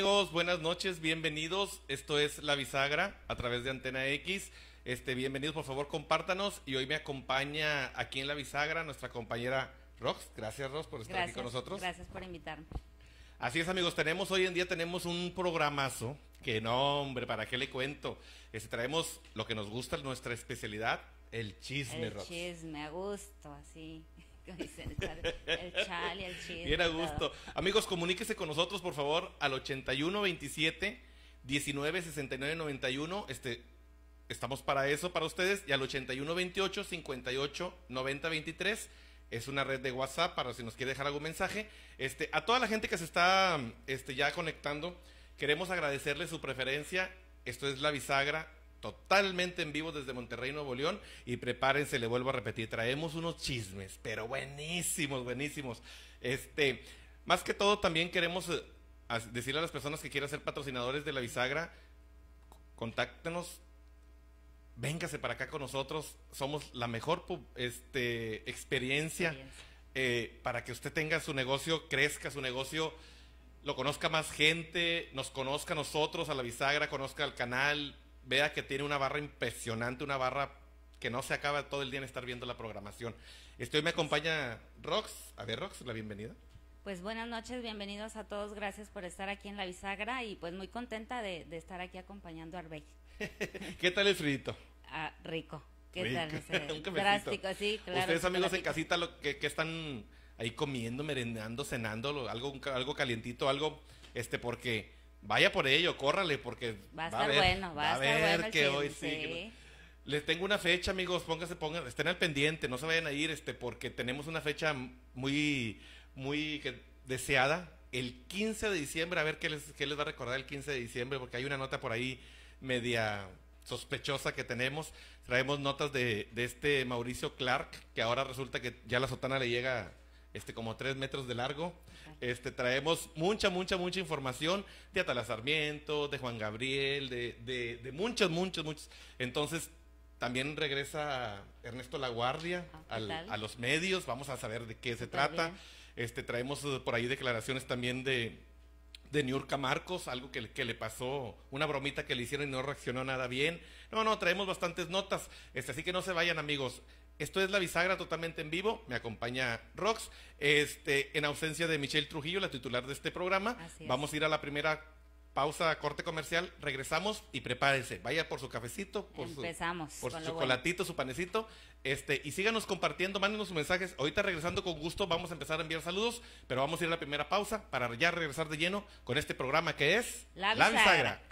amigos, buenas noches, bienvenidos. Esto es La Bisagra a través de Antena X. Este, bienvenidos, por favor, compártanos. Y hoy me acompaña aquí en La Bisagra nuestra compañera Rox. Gracias, Rox, por estar aquí con nosotros. Gracias por invitarme. Así es, amigos, tenemos hoy en día tenemos un programazo que no, hombre, ¿para qué le cuento? Este, traemos lo que nos gusta, nuestra especialidad, el chisme, El Rox. chisme, a gusto, así el chal el chile. gusto. Amigos, comuníquese con nosotros, por favor, al 8127 19 69 91. Este, estamos para eso, para ustedes. Y al 8128 58 90 23. Es una red de WhatsApp para si nos quiere dejar algún mensaje. Este, a toda la gente que se está este, ya conectando, queremos agradecerle su preferencia. Esto es La Bisagra, totalmente en vivo desde Monterrey, Nuevo León. Y prepárense, le vuelvo a repetir, traemos unos chismes, pero buenísimos, buenísimos. Este, más que todo, también queremos eh, decirle a las personas que quieran ser patrocinadores de la bisagra, contáctenos. Véngase para acá con nosotros. Somos la mejor este, experiencia, eh, para que usted tenga su negocio, crezca su negocio, lo conozca más gente, nos conozca a nosotros, a la bisagra, conozca al canal, vea que tiene una barra impresionante, una barra que no se acaba todo el día en estar viendo la programación. Estoy, hoy me acompaña Rox. A ver, Rox, la bienvenida. Pues buenas noches, bienvenidos a todos, gracias por estar aquí en la bisagra y pues muy contenta de, estar aquí acompañando a Arbey. ¿Qué tal el frito? Ah, rico. ¿Qué tal? Ese? sí, claro. Ustedes amigos en casita, lo que, están ahí comiendo, merendando, cenando, algo, algo calientito, algo, este, porque Vaya por ello, córrale, porque va a estar va a ver, bueno, va, a, que hoy sí. Les tengo una fecha, amigos, pónganse, pónganse, estén al pendiente, no se vayan a ir, este, porque tenemos una fecha muy, muy deseada, el 15 de diciembre, a ver qué les, qué les va a recordar el 15 de diciembre, porque hay una nota por ahí media sospechosa que tenemos. Traemos notas de, de este Mauricio Clark, que ahora resulta que ya la sotana le llega este, como tres metros de largo. Este, traemos mucha, mucha, mucha información de Atala Sarmiento, de Juan Gabriel, de, de, de muchos, muchos, muchos. Entonces, también regresa Ernesto La Guardia... Ah, a los medios, vamos a saber de qué se trata. Este, traemos eh, por ahí declaraciones también de, de Niurka Marcos, algo que, que, le pasó, una bromita que le hicieron y no reaccionó nada bien. No, no, traemos bastantes notas, este, así que no se vayan amigos. Esto es La Bisagra totalmente en vivo, me acompaña Rox, este, en ausencia de Michelle Trujillo, la titular de este programa. Vamos a ir a la primera pausa, corte comercial, regresamos y prepárense, vaya por su cafecito, por su, por su chocolatito, su panecito, este, y síganos compartiendo, mándenos sus mensajes. Ahorita regresando con gusto vamos a empezar a enviar saludos, pero vamos a ir a la primera pausa para ya regresar de lleno con este programa que es La Bisagra.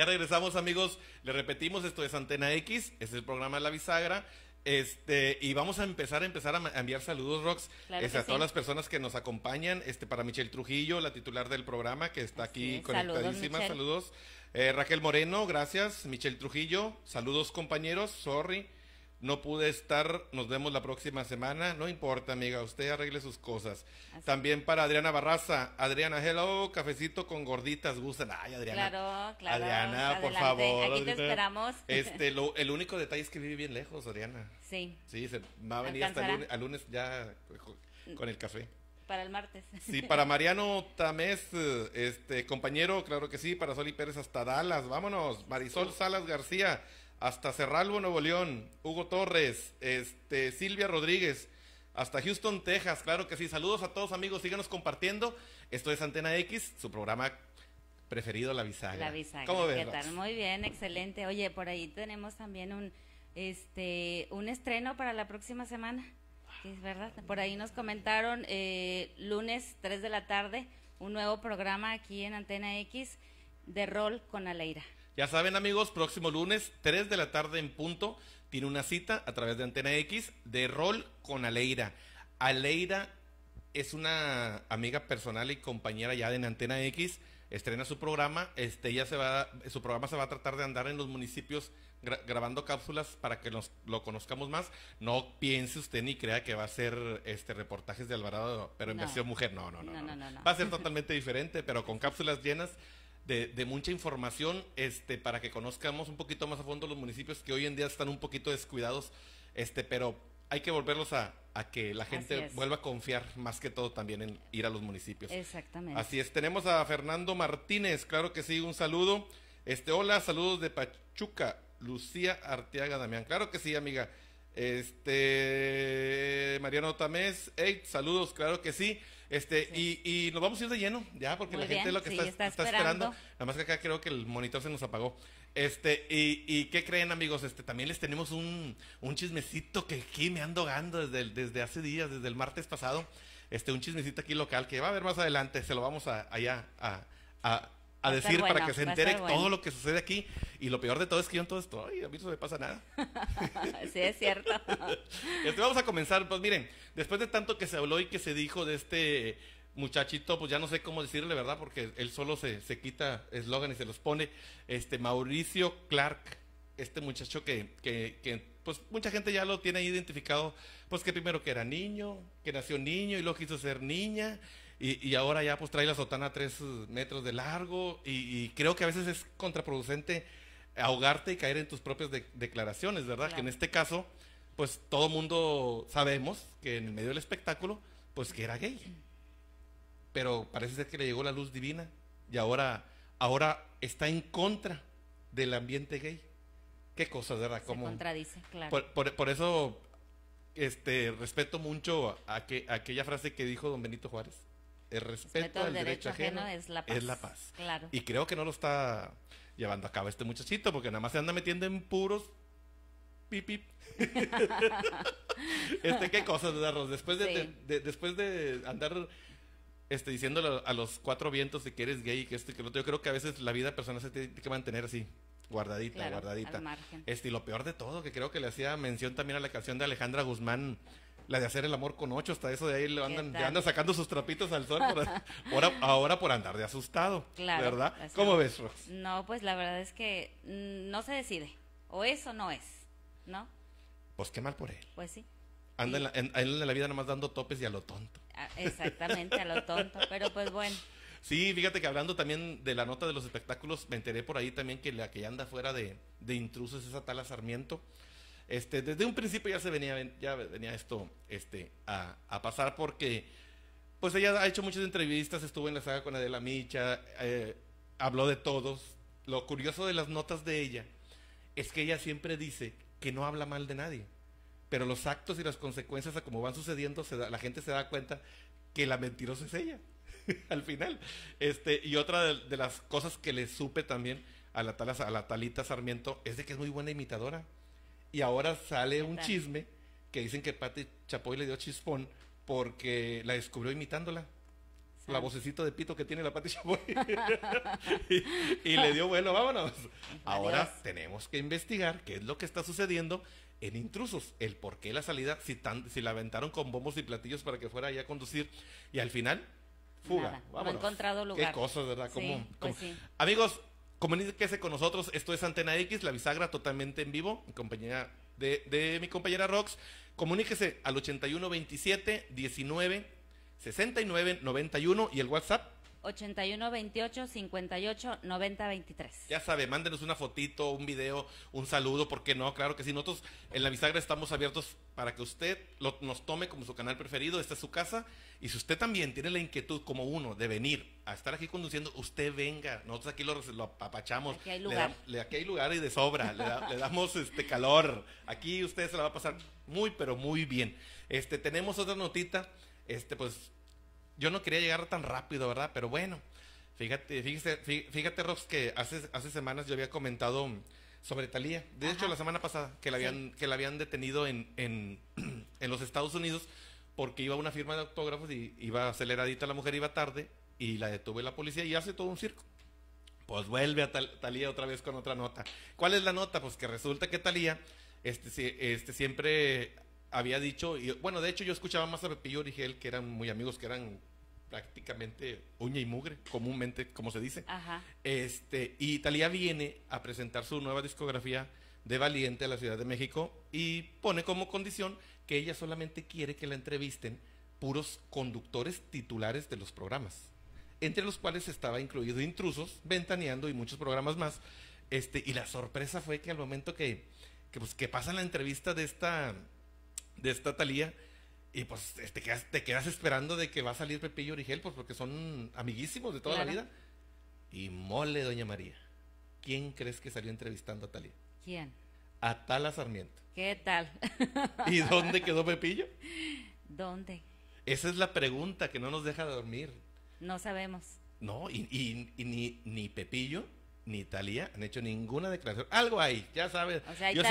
Ya regresamos, amigos. Le repetimos, esto es Antena X, es el programa de La Bisagra. Este, y vamos a empezar a empezar a enviar saludos, Rox, este, a todas las personas que nos acompañan, este, para Michelle Trujillo, la titular del programa, que está aquí conectadísima, saludos. saludos. Eh, Raquel Moreno, gracias, Michelle Trujillo, saludos compañeros, sorry. No pude estar, nos vemos la próxima semana. No importa, amiga, usted arregle sus cosas. También para Adriana Barraza. Adriana, hello, cafecito con gorditas, gustan. Ay, Adriana. Claro, claro. Adriana, por favor. Aquí te esperamos. Este, el único detalle es que vive bien lejos, Adriana. Sí. Sí, se va a venir hasta el lunes, ya pues, con el café para el martes. Sí, para Mariano Tamés, este compañero, claro que sí, para Soli Pérez hasta Dallas, vámonos. Marisol Salas García, hasta Cerralvo Nuevo León, Hugo Torres, este, Silvia Rodríguez, hasta Houston, Texas, claro que sí. Saludos a todos amigos, Síguenos compartiendo. Esto es Antena X, su programa preferido, La Bisagra. La ¿Cómo ¿Qué Muy bien, excelente. Oye, por ahí tenemos también un, este, un estreno para la próxima semana. es verdad. Por ahí nos comentaron eh, lunes 3 de la tarde un nuevo programa aquí en Antena X de rol con Aleira. Ya saben amigos, próximo lunes, 3 de la tarde en punto, tiene una cita a través de Antena X de rol con Aleira. Aleira es una amiga personal y compañera ya de Antena X, estrena su programa, este ya se va su programa se va a tratar de andar en los municipios grabando cápsulas para que lo conozcamos más. No piense usted ni crea que va a ser este reportajes de Alvarado, pero en versión mujer, no no no, no, Va a ser totalmente diferente, pero con cápsulas llenas de, mucha información este, para que conozcamos un poquito más a fondo los municipios que hoy en día están un poquito descuidados, este, pero hay que volverlos a, a que la gente vuelva a confiar más que todo también en ir a los municipios. Exactamente. Así es, tenemos a Fernando Martínez, claro que sí, un saludo. Este, hola, saludos de Pachuca, Lucía Arteaga Damián, claro que sí, amiga. Este, Mariano Tamés, hey, saludos, claro que sí. Este, y, y, nos vamos a ir de lleno, ya, porque la gente es lo que está, esperando. Nada más que acá creo que el monitor se nos apagó. Este, y, y qué creen, amigos, este, también les tenemos un, chismecito que aquí me ando gando desde, desde hace días, desde el martes pasado. Este, un chismecito aquí local que va a haber más adelante, se lo vamos a, allá a a decir para que se entere todo lo que sucede aquí. Y lo peor de todo es que yo en todo esto, ay, a mí no me pasa nada. sí, es cierto. Entonces este, vamos a comenzar. Pues miren, después de tanto que se habló y que se dijo de este muchachito, pues ya no sé cómo decirle, ¿verdad? Porque él solo se, se quita eslogan y se los pone. Este Mauricio Clark, este muchacho que, pues mucha gente ya lo tiene identificado, pues que primero que era niño, que nació niño y luego quiso ser niña y, ahora ya pues trae la sotana a tres uh, metros de largo y, creo que a veces es contraproducente ahogarte y caer en tus propias declaraciones, ¿verdad? Que en este caso, pues todo mundo sabemos que en el medio del espectáculo, pues que era gay. Pero parece ser que le llegó la luz divina y ahora, ahora está en contra del ambiente gay. Qué cosa, ¿verdad? Como, Se contradice, claro. Por, eso este, respeto mucho que, aquella frase que dijo don Benito Juárez el respeto al derecho, ajeno, es la paz. Y creo que no lo está llevando a cabo este muchachito, porque nada más se anda metiendo en puros pipip. este, qué cosas, Después de, después de andar este, diciéndole a los cuatro vientos de que eres gay, que este, que yo creo que a veces la vida personal se tiene que mantener así, guardadita, guardadita. Este, y lo peor de todo, que creo que le hacía mención también a la canción de Alejandra Guzmán, la de hacer el amor con ocho, hasta eso de ahí le andan, sacando sus trapitos al sol, ahora, por andar de asustado, claro, ¿verdad? ¿Cómo ves, Rox? No, pues la verdad es que mm, no se decide, o es o no es, ¿no? Pues qué mal por él. Pues sí. Anda, En, la, en, la vida nomás dando topes y a lo tonto. Ah, exactamente, a lo tonto, pero pues bueno. Sí, fíjate que hablando también de la nota de los espectáculos, me enteré por ahí también que la que anda fuera de, de intrusos es esa tala Sarmiento. Este, desde un principio ya se venía, ya venía esto este, a, pasar porque pues ella ha hecho muchas entrevistas, estuvo en la saga con Adela Micha, eh, habló de todos. Lo curioso de las notas de ella es que ella siempre dice que no habla mal de nadie, pero los actos y las consecuencias a cómo van sucediendo, se la gente se da cuenta que la mentirosa es ella, al final. Este, y otra de, las cosas que le supe también a la, a la Talita Sarmiento es de que es muy buena imitadora. Y ahora sale un chisme que dicen que Pati Chapoy le dio chispón porque la descubrió imitándola. La vocecita de pito que tiene la Pati Chapoy. y, le dio, bueno, vámonos. Ahora tenemos que investigar qué es lo que está sucediendo en Intrusos, el por qué la salida, si, si la aventaron con bombos y platillos para que fuera allá a conducir. Y al final, fuga. Nada, no ha encontrado lugar. Qué cosas, ¿verdad? Pues Amigos, Comuníquese con nosotros, esto es Antena X, la bisagra totalmente en vivo, en compañía de, mi compañera Rox. Comuníquese al 8127 19 69 91 y el WhatsApp 81 28 58 90 23. Ya sabe, mándenos una fotito, un video, un saludo, ¿Por qué no, claro que sí. Nosotros en la bisagra estamos abiertos para que usted nos tome como su canal preferido. Esta es su casa. Y si usted también tiene la inquietud, como uno, de venir a estar aquí conduciendo, usted venga. Nosotros aquí lo, apachamos. apapachamos. Aquí hay lugar. Le, aquí hay lugar y de sobra. le, le, damos este calor. Aquí usted se la va a pasar muy, pero muy bien. Este, tenemos otra notita. Este, pues yo no quería llegar tan rápido, ¿verdad? Pero bueno, fíjate, fíjate, fíjate Rox, que hace, hace semanas yo había comentado sobre Talía. De hecho, la semana pasada, que la habían, que la habían detenido en, en, en, los Estados Unidos porque iba a una firma de autógrafos y iba aceleradita la mujer, iba tarde y la detuvo la policía y hace todo un circo. Pues vuelve a Talía otra vez con otra nota. ¿Cuál es la nota? Pues que resulta que Talía este, este, siempre había dicho, y, bueno, de hecho yo escuchaba más a Pepillo Origel, que eran muy amigos, que eran prácticamente uña y mugre, comúnmente como se dice. Este, y Talía viene a presentar su nueva discografía de Valiente a la Ciudad de México y pone como condición que ella solamente quiere que la entrevisten puros conductores titulares de los programas, entre los cuales estaba incluido Intrusos, Ventaneando y muchos programas más. Este, y la sorpresa fue que al momento que, que, pues, que pasan la entrevista de esta, de esta Talía, y pues te quedas, te quedas esperando de que va a salir Pepillo Origel, pues porque son amiguísimos de toda la vida. Y mole, doña María. ¿Quién crees que salió entrevistando a Talia? ¿Quién? A Tala Sarmiento. ¿Qué tal? ¿Y dónde quedó Pepillo? ¿Dónde? Esa es la pregunta que no nos deja de dormir. No sabemos. No, y, ni, ni Pepillo, ni Italia? han hecho ninguna declaración. Algo hay, ya sabes. O sea, yo,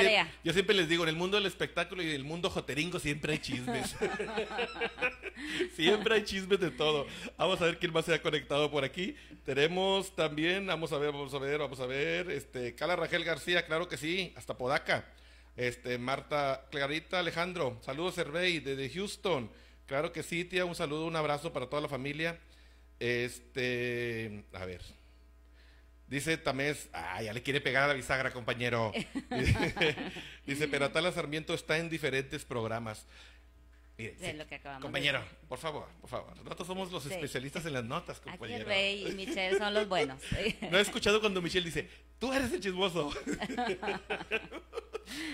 Siempre, les digo, en el mundo del espectáculo y en el mundo joteringo siempre hay chismes. siempre hay chismes de todo. Vamos a ver quién más se ha conectado por aquí. Tenemos también, vamos a ver, vamos a ver, vamos a ver, este, Cala Rangel García, claro que sí, hasta Podaca. Este, Marta Clarita Alejandro, saludos Cervey desde Houston. Claro que sí, tía, un saludo, un abrazo para toda la familia. Este, a ver, Dice Tamés, ah, ya le quiere pegar a la bisagra, compañero. Dice, pero Atala Sarmiento está en diferentes programas. compañero, por favor, por favor. Nosotros somos los especialistas en las notas, compañero. Aquí Rey y Michelle son los buenos. no he escuchado cuando Michelle dice, tú eres el chismoso.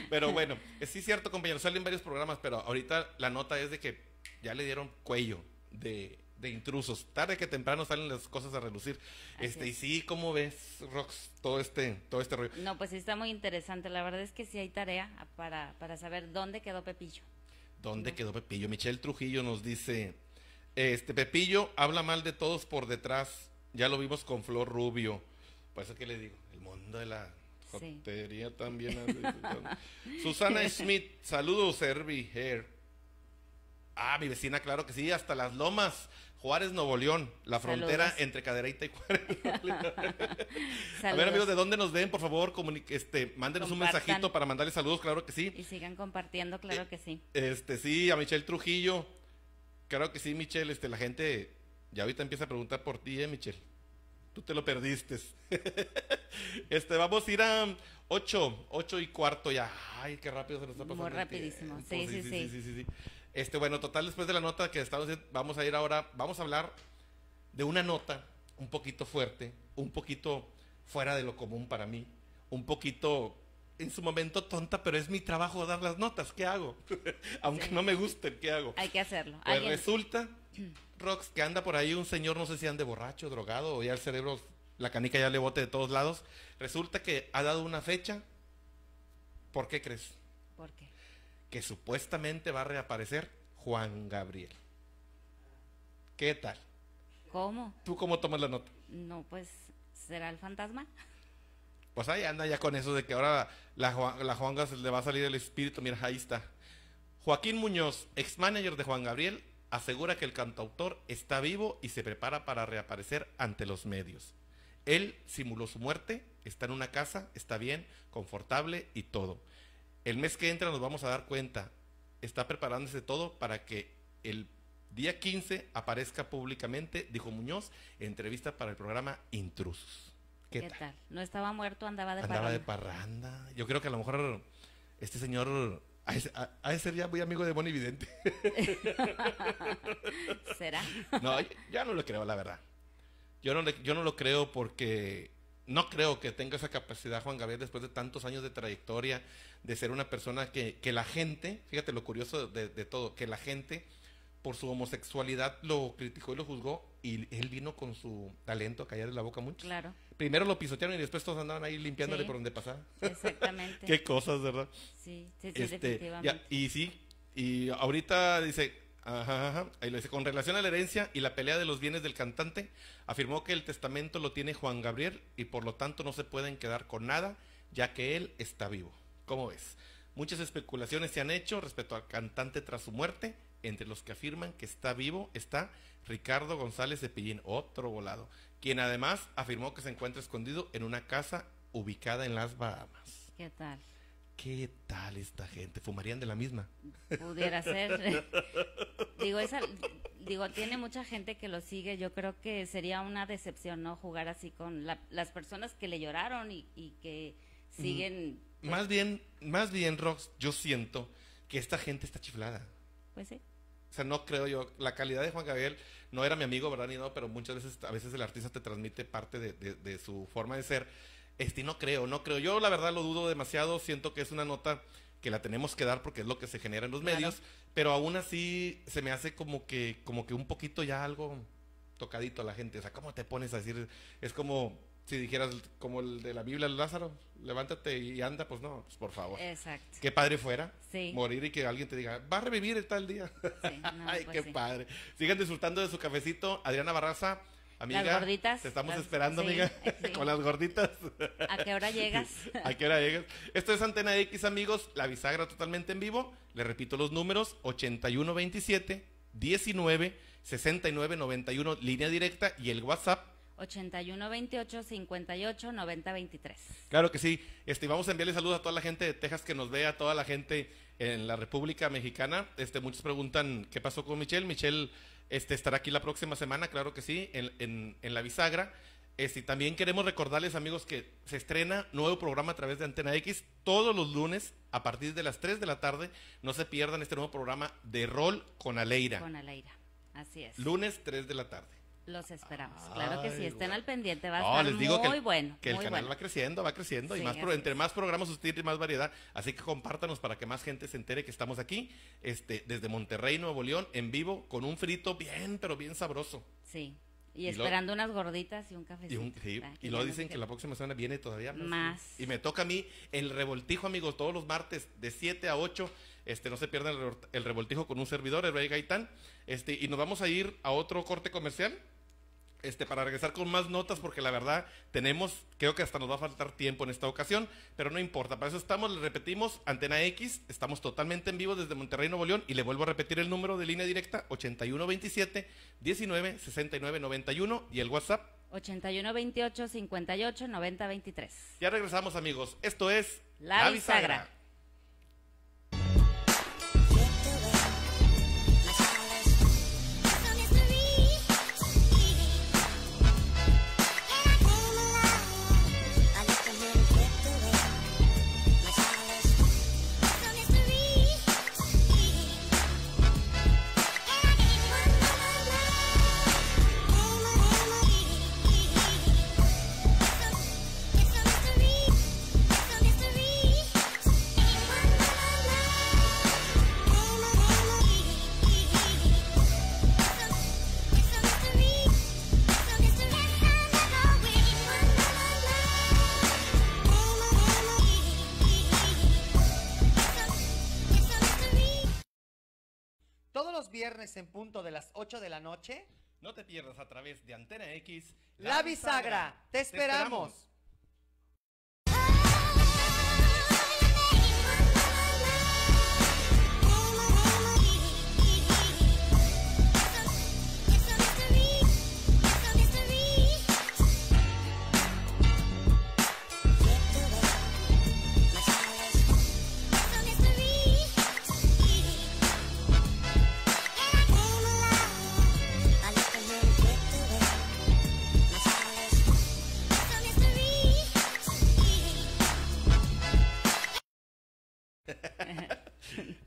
pero bueno, es cierto, compañero, salen varios programas, pero ahorita la nota es de que ya le dieron cuello de de intrusos. Tarde que temprano salen las cosas a relucir. este, y sí, ¿cómo ves, Rox, todo este, todo este rollo? No, pues está muy interesante. La verdad es que sí hay tarea para, para saber dónde quedó Pepillo. ¿Dónde quedó Pepillo? Michelle Trujillo nos dice, este, Pepillo habla mal de todos por detrás. Ya lo vimos con Flor Rubio. Pues eso que le digo, el mundo de la jotería también. Susana Smith, saludos, Herbie Hair. Ah, mi vecina, claro que sí, hasta las lomas. Juárez, Nuevo León, la frontera entre cadereita y Juárez. a ver, amigos, de dónde nos ven, por favor, este, mándenos un mensajito para mandarles saludos, claro que sí. Y sigan compartiendo, claro eh, que sí. Este, sí, a Michelle Trujillo. Claro que sí, Michelle, este, la gente ya ahorita empieza a preguntar por ti, eh, Michelle. Tú te lo perdiste. este, vamos a ir a 8, 8 y cuarto ya. Ay, qué rápido se nos está pasando. Muy rapidísimo, sí, sí, sí, sí, sí, sí. Este, bueno, total, después de la nota que estamos vamos a ir ahora, vamos a hablar de una nota un poquito fuerte, un poquito fuera de lo común para mí, un poquito en su momento tonta, pero es mi trabajo dar las notas, ¿qué hago? Aunque no me guste ¿qué hago? Hay que hacerlo. Pues resulta, Rox, que anda por ahí un señor, no sé si ande borracho, drogado, o ya el cerebro, la canica ya le bote de todos lados, resulta que ha dado una fecha, ¿por qué crees? ¿Por qué? que supuestamente va a reaparecer Juan Gabriel. ¿Qué tal? ¿Cómo? ¿Tú cómo tomas la nota? No, pues será el fantasma. Pues ahí anda ya con eso de que ahora la, la Juanga le va a salir el espíritu. Mira, ahí está. Joaquín Muñoz, ex manager de Juan Gabriel, asegura que el cantautor está vivo y se prepara para reaparecer ante los medios. Él simuló su muerte, está en una casa, está bien, confortable y todo. El mes que entra nos vamos a dar cuenta. Está preparándose todo para que el día 15 aparezca públicamente, dijo Muñoz, entrevista para el programa Intrusos. ¿Qué, tal? No estaba muerto, andaba de parranda. Andaba de parranda. Yo creo que a lo mejor este señor ha de ser ya muy amigo de Bonividente ¿Será? No, ya no lo creo, la verdad. Yo yo no lo creo porque no creo que tenga esa capacidad Juan Gabriel después de tantos años de trayectoria de ser una persona que, que la gente, fíjate lo curioso de, todo, que la gente por su homosexualidad lo criticó y lo juzgó y él vino con su talento a callar de la boca mucho. Claro. Primero lo pisotearon y después todos andaban ahí limpiándole por donde pasaba. Exactamente. Qué cosas, ¿verdad? Sí, sí, este, y sí, y ahorita dice, Ajá, Ahí lo dice. Con relación a la herencia y la pelea de los bienes del cantante, afirmó que el testamento lo tiene Juan Gabriel y por lo tanto no se pueden quedar con nada, ya que él está vivo. ¿Cómo ves? Muchas especulaciones se han hecho respecto al cantante tras su muerte. Entre los que afirman que está vivo está Ricardo González de Pillín, otro volado, quien además afirmó que se encuentra escondido en una casa ubicada en las Bahamas. ¿Qué tal? ¿Qué tal esta gente? ¿Fumarían de la misma? Pudiera ser. digo, digo, tiene mucha gente que lo sigue. Yo creo que sería una decepción, ¿no? Jugar así con las personas que le lloraron y que siguen... Pues más bien, más bien, Rox, yo siento que esta gente está chiflada. Pues sí. O sea, no creo yo. La calidad de Juan Gabriel no era mi amigo, ¿verdad? Ni no, pero muchas veces, a veces el artista te transmite parte de, de, su forma de ser. Este, no creo, no creo. Yo la verdad lo dudo demasiado. Siento que es una nota que la tenemos que dar porque es lo que se genera en los medios. Pero aún así se me hace como que, como que un poquito ya algo tocadito a la gente. O sea, ¿cómo te pones a decir? Es como si dijeras, como el de la Biblia, Lázaro levántate y anda, pues no, pues, por favor. Exacto. Qué padre fuera morir y que alguien te diga, va a revivir el tal día. Ay, pues qué padre. Sigan disfrutando de su cafecito. Adriana Barraza, Amiga, las gorditas. Te estamos esperando, amiga, con las gorditas. ¿A qué hora llegas? ¿A qué hora llegas? Esto es Antena X, amigos, la bisagra totalmente en vivo. Le repito los números: 8127 19 69 91, línea directa y el WhatsApp 81 28 58 90 23. Claro que sí. Este, vamos a enviarle saludos a toda la gente de Texas que nos ve, a toda la gente en la República Mexicana. Este, muchos preguntan qué pasó con Michelle. Michelle este, estará aquí la próxima semana, claro que sí, en, en, la bisagra. Este, también queremos recordarles, amigos, que se estrena nuevo programa a través de Antena X todos los lunes a partir de las 3 de la tarde. No se pierdan este nuevo programa de rol con Aleira. Con Aleira, así es. Lunes 3 de la tarde. Los esperamos, claro que sí, estén al pendiente, va a estar muy bueno. Que el canal va creciendo, va creciendo, y más entre más programas usted y más variedad, así que compártanos para que más gente se entere que estamos aquí, este, desde Monterrey, Nuevo León, en vivo, con un frito bien, pero bien sabroso. Sí, y, esperando unas gorditas y un cafecito. Y, lo dicen que la próxima semana viene todavía más. Y me toca a mí el revoltijo, amigos, todos los martes de 7 a 8. Este, no se pierdan el, revoltijo con un servidor, el Rey Gaitán. Este, y nos vamos a ir a otro corte comercial. Este, para regresar con más notas, porque la verdad tenemos, creo que hasta nos va a faltar tiempo en esta ocasión, pero no importa. Para eso estamos, le repetimos, Antena X, estamos totalmente en vivo desde Monterrey, Nuevo León, y le vuelvo a repetir el número de línea directa, 8127 19 91, y el WhatsApp. 8128 58 23. Ya regresamos, amigos. Esto es La, Bisagra. Todos los viernes en punto de las 8 de la noche. No te pierdas a través de Antena X. La, bisagra. Te esperamos.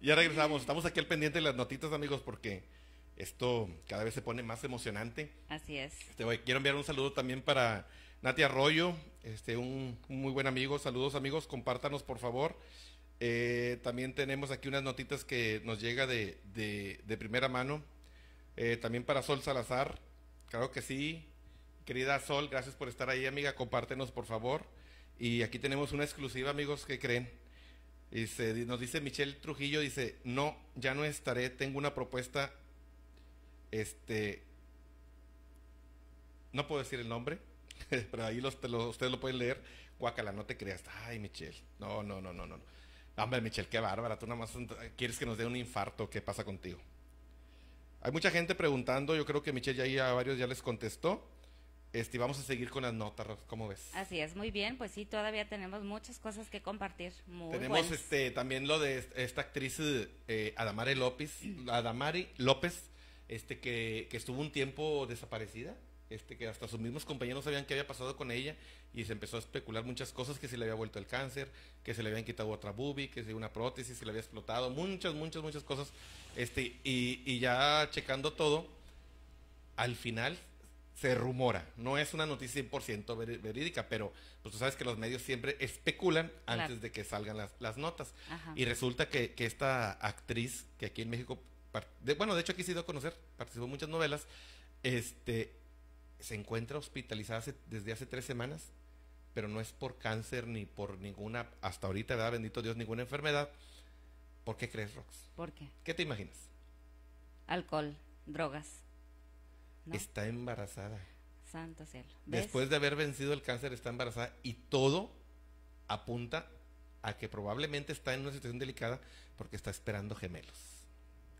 Ya regresamos. Estamos aquí al pendiente de las notitas, amigos, porque esto cada vez se pone más emocionante. Así es. Este, quiero enviar un saludo también para Nati Arroyo, este, un, muy buen amigo. Saludos, amigos. Compártanos, por favor. Eh, también tenemos aquí unas notitas que nos llega de, primera mano. Eh, también para Sol Salazar. Claro que sí. Querida Sol, gracias por estar ahí, amiga. Compártenos, por favor. Y aquí tenemos una exclusiva, amigos, ¿qué creen? se nos dice Michelle Trujillo, dice, no, ya no estaré, tengo una propuesta, este, no puedo decir el nombre, pero ahí los, ustedes lo pueden leer, guacala, no te creas, ay Michelle, no, no, no, no, no. Hombre, Michelle, qué bárbara, tú nada más quieres que nos dé un infarto, ¿qué pasa contigo? Hay mucha gente preguntando, yo creo que Michelle ya a varios ya les contestó. Este, vamos a seguir con las notas, ¿cómo ves? Así es, muy bien, pues sí, todavía tenemos muchas cosas que compartir. tenemos este también lo de esta actriz eh, Adamari López, Adamari López, este que, estuvo un tiempo desaparecida, este que hasta sus mismos compañeros sabían qué había pasado con ella y se empezó a especular muchas cosas, que se le había vuelto el cáncer, que se le habían quitado otra bubi, que se una prótesis, se le había explotado, muchas, muchas, muchas cosas. Este, y, y ya checando todo, al final se rumora. No es una noticia 100% verídica, pero pues tú sabes que los medios siempre especulan antes de que salgan las, notas. Y resulta que, que, esta actriz, que aquí en México, bueno, de hecho aquí se dio a conocer, participó en muchas novelas, este, se encuentra hospitalizada desde hace tres semanas, pero no es por cáncer ni por ninguna, hasta ahorita, ¿verdad? Bendito Dios, ninguna enfermedad. ¿Por qué crees, Rox? ¿Por qué? ¿Qué te imaginas? Alcohol, drogas. Está embarazada. Santo cielo. Después de haber vencido el cáncer, está embarazada y todo apunta a que probablemente está en una situación delicada porque está esperando gemelos.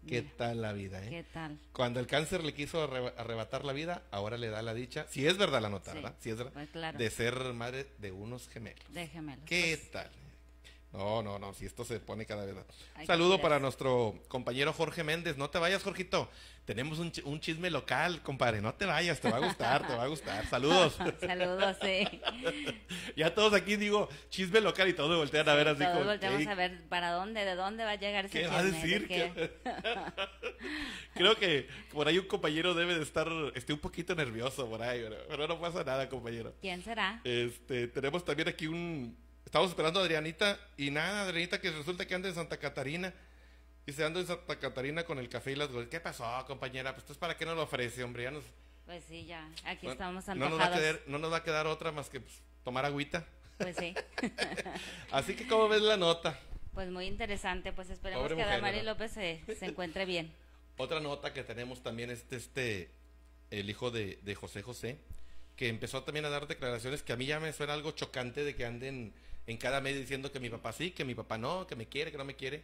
¿Qué tal la vida? Eh? ¿Qué tal? Cuando el cáncer le quiso arrebatar la vida, ahora le da la dicha, si es verdad la nota, ¿verdad? Si es verdad, pues de ser madre de unos gemelos. De gemelos. ¿Qué pues. tal? Eh? No, no, no, si esto se pone cada vez. más. Saludo para nuestro compañero Jorge Méndez. No te vayas, Jorgito. Tenemos un, chisme local, compadre. No te vayas, te va a gustar, te va a gustar. Saludos. Saludos, sí. ya todos aquí digo chisme local y todos voltean a ver así todos volteamos a ver para dónde, de dónde va a llegar ese ¿Qué Va a decir? Creo que por ahí un compañero debe de estar, esté un poquito nervioso por ahí, pero, pero no pasa nada, compañero. ¿Quién será? Este, tenemos también aquí un Estamos esperando a Adrianita y nada, Adrianita, que resulta que anda en Santa Catarina. Y se anda en Santa Catarina con el café y las goles. ¿Qué pasó, compañera? Pues, ¿para qué no lo ofrece, hombre? Ya nos... Pues sí, ya. Aquí estamos antojados. No nos, va a quedar, no nos va a quedar otra más que pues, tomar agüita. Pues sí. Así que, ¿cómo ves la nota? Pues muy interesante. Pues esperemos que Adamari López se, encuentre bien. Otra nota que tenemos también es este, este el hijo de, de José José, que empezó también a dar declaraciones que a mí ya me suena algo chocante de que anden en cada mes diciendo que mi papá sí, que mi papá no, que me quiere, que no me quiere.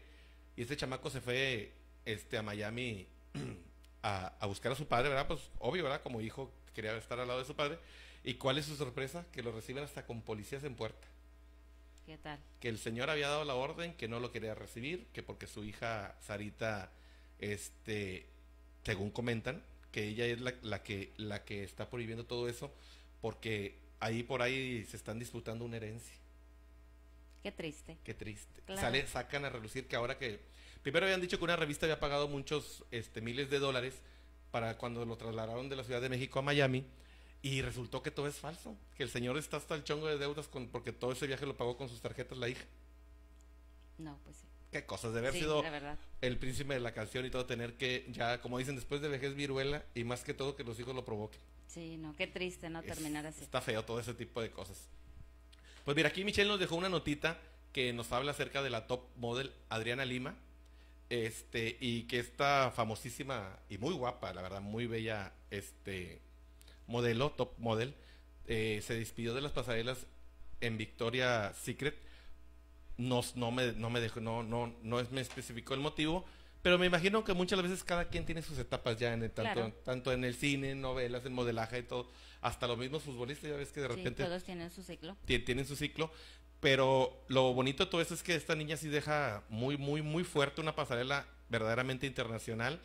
Y este chamaco se fue este, a Miami a, buscar a su padre, ¿verdad? Pues obvio, ¿verdad? Como hijo quería estar al lado de su padre. ¿Y cuál es su sorpresa? Que lo reciben hasta con policías en puerta. ¿Qué tal? Que el señor había dado la orden, que no lo quería recibir, que porque su hija Sarita, este, según comentan, que ella es la, que, la que está prohibiendo todo eso, porque ahí por ahí se están disputando una herencia. Qué triste. Qué triste. Sale, sacan a relucir que ahora que. Primero habían dicho que una revista había pagado muchos este, miles de dólares para cuando lo trasladaron de la Ciudad de México a Miami. Y resultó que todo es falso. Que el señor está hasta el chongo de deudas con, porque todo ese viaje lo pagó con sus tarjetas la hija. No, pues sí. Qué cosas, de haber sido el príncipe de la canción y todo, tener que ya, como dicen, después de vejez viruela y más que todo que los hijos lo provoquen. Sí, no, qué triste no terminar así. Está feo todo ese tipo de cosas. Pues mira, aquí Michelle nos dejó una notita que nos habla acerca de la top model Adriana Lima. Este, y que esta famosísima y muy guapa, la verdad, muy bella este modelo, top model, eh, se despidió de las pasarelas en Victoria Secret. No, no me, no me dejó, no, no, no me especificó el motivo, pero me imagino que muchas veces cada quien tiene sus etapas ya en tanto, tanto en el cine, novelas, en modelaje y todo hasta los mismos futbolistas, ya ves que de repente... todos tienen su ciclo. Tienen su ciclo, pero lo bonito de todo esto es que esta niña sí deja muy, muy, muy fuerte una pasarela verdaderamente internacional,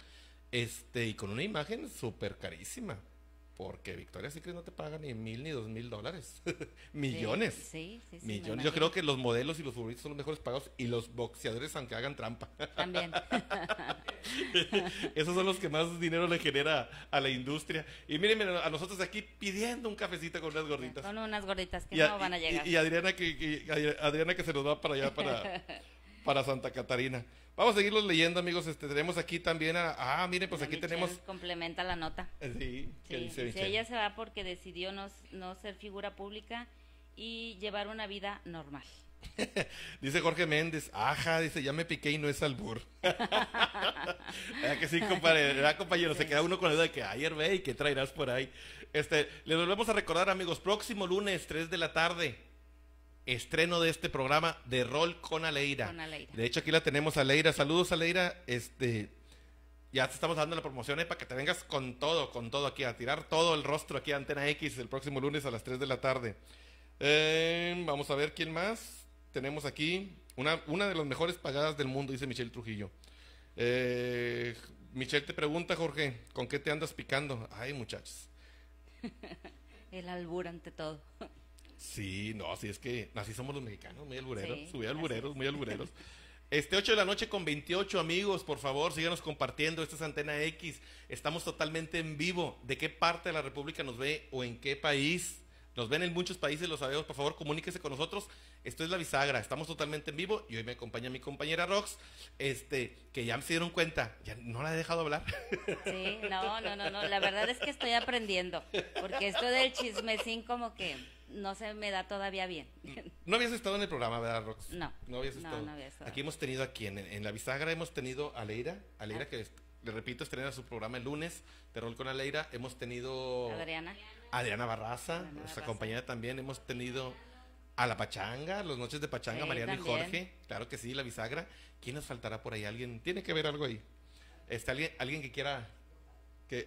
este, y con una imagen súper carísima. Porque Victoria Secret no te paga ni mil ni dos mil dólares. Millones. Sí, sí, sí Millones. Yo creo que los modelos y los futbolistas son los mejores pagados y los boxeadores, aunque hagan trampa. También. Esos son los que más dinero le genera a la industria. Y miren a nosotros aquí pidiendo un cafecito con unas gorditas. Con unas gorditas que no van a llegar. Y, Adriana, que, Adriana que se nos va para allá, para, para Santa Catarina. Vamos a seguirlos leyendo, amigos. Este, tenemos aquí también a. Ah, miren, pues aquí tenemos. Complementa la nota. Sí, que ella se va porque decidió no, no ser figura pública y llevar una vida normal. dice Jorge Méndez, ajá, dice, ya me piqué y no es albur. que sí, compañero? Se queda uno con la duda de que ayer ve y que traerás por ahí. Este, les volvemos a recordar, amigos, próximo lunes, 3 de la tarde, estreno de este programa de rol con Aleira. De hecho, aquí la tenemos a Aleira. Saludos, Aleira. Este, ya te estamos dando la promoción eh, para que te vengas con todo, con todo aquí, a tirar todo el rostro aquí a Antena X el próximo lunes a las 3 de la tarde. Eh, vamos a ver quién más. Tenemos aquí una, una de las mejores pagadas del mundo, dice Michelle Trujillo. Eh, Michelle te pregunta, Jorge, ¿con qué te andas picando? Ay, muchachos. el albur ante todo. Sí, no, así es que así somos los mexicanos, muy albureros, muy albureros, muy albureros. Este 8 de la noche con 28 amigos, por favor, síganos compartiendo. Esta es Antena X. Estamos totalmente en vivo. ¿De qué parte de la República nos ve o en qué país? Nos ven en muchos países, lo sabemos. Por favor, comuníquese con nosotros. Esto es La Bisagra. Estamos totalmente en vivo y hoy me acompaña mi compañera Rox, este, que ya me dieron cuenta. Ya no la he dejado hablar. Sí, no, no, no, no. La verdad es que estoy aprendiendo. Porque esto del chismecín como que no se me da todavía bien. No habías estado en el programa, ¿verdad, Rox? No. No habías estado. Aquí hemos tenido a en, en, la bisagra hemos tenido a Leira, a Leira ah. que le repito, a su programa el lunes, de con con Aleira. Hemos tenido. Adriana. Adriana Barraza, nuestra compañera también. Hemos tenido a la Pachanga, los Noches de Pachanga, Mariano Mariana y Jorge. Claro que sí, la bisagra. ¿Quién nos faltará por ahí? ¿Alguien? ¿Tiene que haber algo ahí? está alguien, alguien que quiera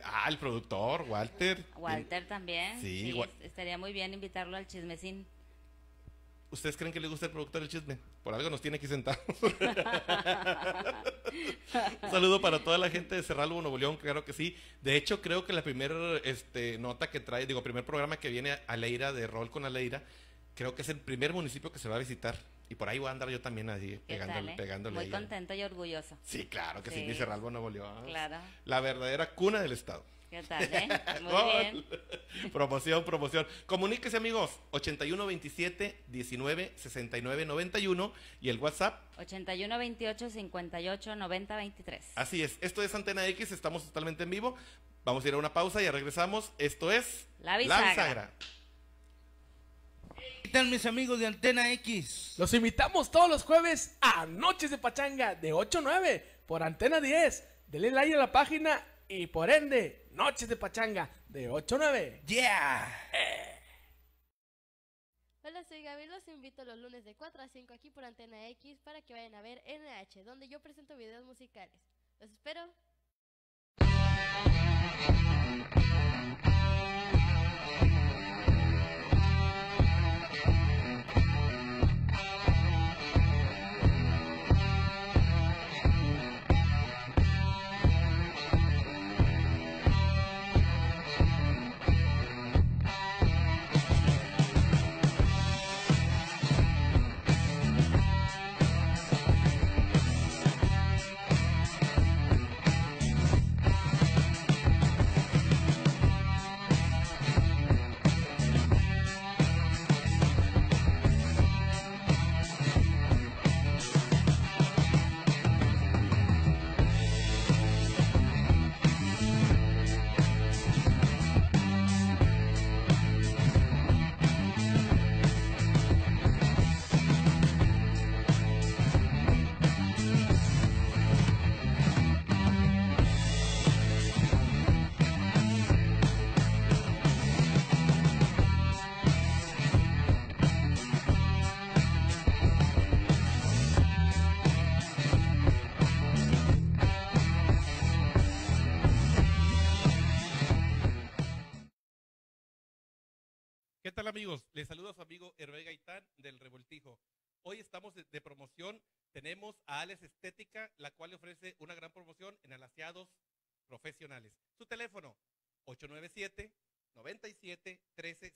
ah, el productor, Walter. Walter también. Sí, estaría muy bien invitarlo al chismecín. ¿Ustedes creen que le gusta el productor del chisme? Por algo nos tiene aquí sentados. saludo para toda la gente de Cerralvo, Nuevo León, claro que sí. De hecho, creo que la primera este, nota que trae, digo, primer programa que viene a Leira, de Rol con Aleira, creo que es el primer municipio que se va a visitar y por ahí voy a andar yo también así, eh? pegándole, Muy contento y orgulloso. Sí, claro que sí, dice Ralbo Claro. La verdadera cuna del Estado. ¿Qué tal, eh? Muy bien. promoción, promoción. Comuníquese, amigos. 81 27 19 69 91 y el WhatsApp. 81 28 58 90 23. Así es. Esto es Antena X. Estamos totalmente en vivo. Vamos a ir a una pausa y regresamos. Esto es. La bisagra. La bisagra. ¿Qué tal mis amigos de Antena X? Los invitamos todos los jueves a Noches de Pachanga de 8 a 9 por Antena 10. Denle like a la página y por ende, Noches de Pachanga de 8 a 9. ¡Yeah! Eh. Hola, soy Gabriel, los invito los lunes de 4 a 5 aquí por Antena X para que vayan a ver NH, donde yo presento videos musicales. Los espero. a Alex Estética, la cual le ofrece una gran promoción en alaciados profesionales. Su teléfono, 897 97 13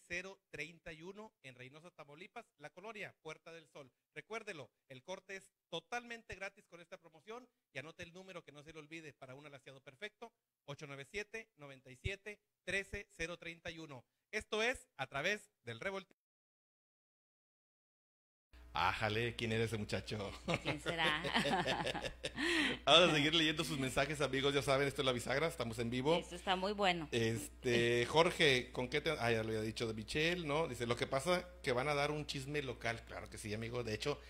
en Reynosa, Tamaulipas, la colonia Puerta del Sol. Recuérdelo, el corte es totalmente gratis con esta promoción y anote el número que no se le olvide para un alaciado perfecto, 897 97 13 Esto es a través del revolt. Ájale, ¿quién era ese muchacho? ¿Quién será? Vamos a seguir leyendo sus mensajes, amigos. Ya saben, esto es La Bisagra, estamos en vivo. Esto está muy bueno. Este, Jorge, ¿con qué te...? Ah, ya lo había dicho de Michelle, ¿no? Dice, lo que pasa que van a dar un chisme local. Claro que sí, amigo. De hecho,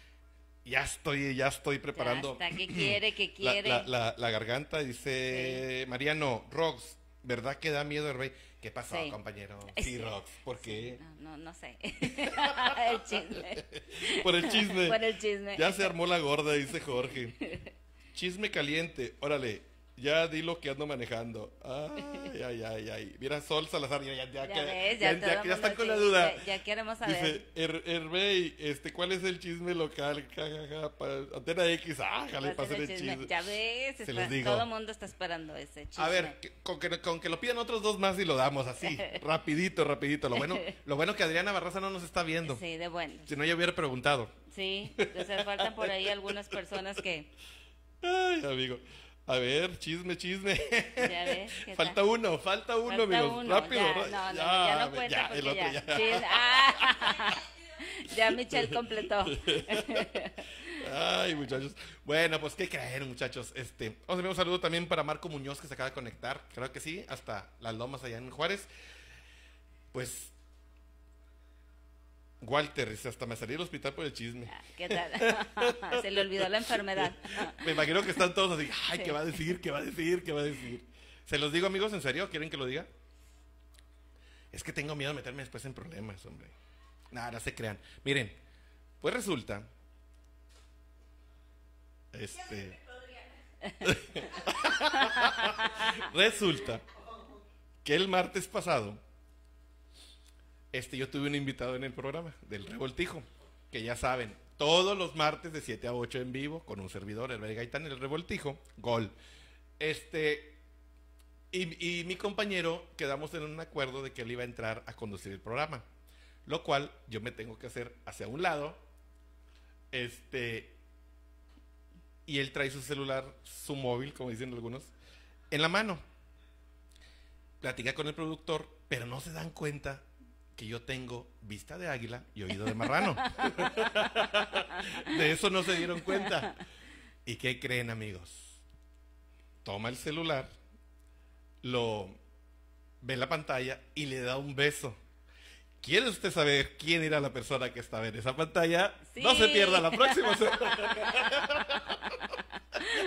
ya estoy, ya estoy preparando. Hasta quiere, ¿Qué quiere. La, garganta, dice Mariano, Rox, ¿Verdad que da miedo el rey? ¿Qué pasó, compañero? T-Rox, ¿por qué? no, no, sé. Por el chisme. Por el chisme. Ya se armó la gorda, dice Jorge. Chisme caliente, órale. Ya di lo que ando manejando. Ay, ay, ay, ay. Mira, Sol Salazar, ya, ya, ya, ya, están con la duda. Ya, queremos saber. Dice, er, este, ¿cuál es el chisme local? antena X, ájale, pasen el chisme. Ya ves, todo el mundo está esperando ese chisme. A ver, con que, con que lo pidan otros dos más y lo damos así, rapidito, rapidito. Lo bueno, lo bueno que Adriana Barraza no nos está viendo. Sí, de bueno. Si no, yo hubiera preguntado. Sí, entonces faltan por ahí algunas personas que... Ay, amigo. A ver, chisme, chisme. falta uno, falta uno, falta Rápido, ya, ¿no? ya, cuenta ya, el otro ya. Ya. Ah. ya Michelle completó. Ay, muchachos. Bueno, pues qué creer muchachos. Este, vamos a un saludo también para Marco Muñoz que se acaba de conectar. Creo que sí, hasta las lomas allá en Juárez. Pues Walter, hasta me salí del hospital por el chisme. Ah, ¿Qué tal? Se le olvidó la enfermedad. me imagino que están todos así, ay, ¿qué va a decir? ¿Qué va a decir? ¿Qué va a decir? Se los digo, amigos, ¿en serio? ¿Quieren que lo diga? Es que tengo miedo de meterme después en problemas, hombre. Nada, no se crean. Miren, pues resulta. Este. resulta que el martes pasado este, yo tuve un invitado en el programa del Revoltijo, que ya saben, todos los martes de 7 a 8 en vivo con un servidor, el Gaitán, el Revoltijo, gol. Este, y, y, mi compañero quedamos en un acuerdo de que él iba a entrar a conducir el programa, lo cual yo me tengo que hacer hacia un lado, este, y él trae su celular, su móvil, como dicen algunos, en la mano. Platica con el productor, pero no se dan cuenta que yo tengo vista de águila y oído de marrano. de eso no se dieron cuenta. ¿Y qué creen amigos? Toma el celular, lo ve la pantalla y le da un beso. ¿Quiere usted saber quién era la persona que estaba en esa pantalla? No se pierda la próxima.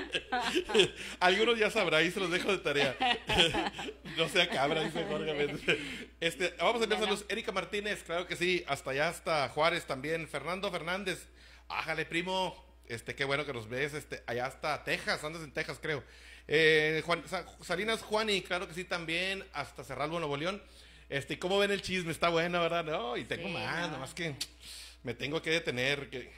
Algunos ya y se los dejo de tarea. no sea cabra, dice Jorge. Este, vamos a enviar saludos. Erika Martínez, claro que sí. Hasta allá, hasta Juárez también. Fernando Fernández. Ájale, primo. Este, qué bueno que nos ves. Este, allá hasta Texas, andas en Texas, creo. Eh, Salinas Juani, claro que sí también. Hasta Cerralbo, Nuevo León. Este, ¿cómo ven el chisme? Está bueno, ¿verdad? No, y tengo más, más que me tengo que detener. Que...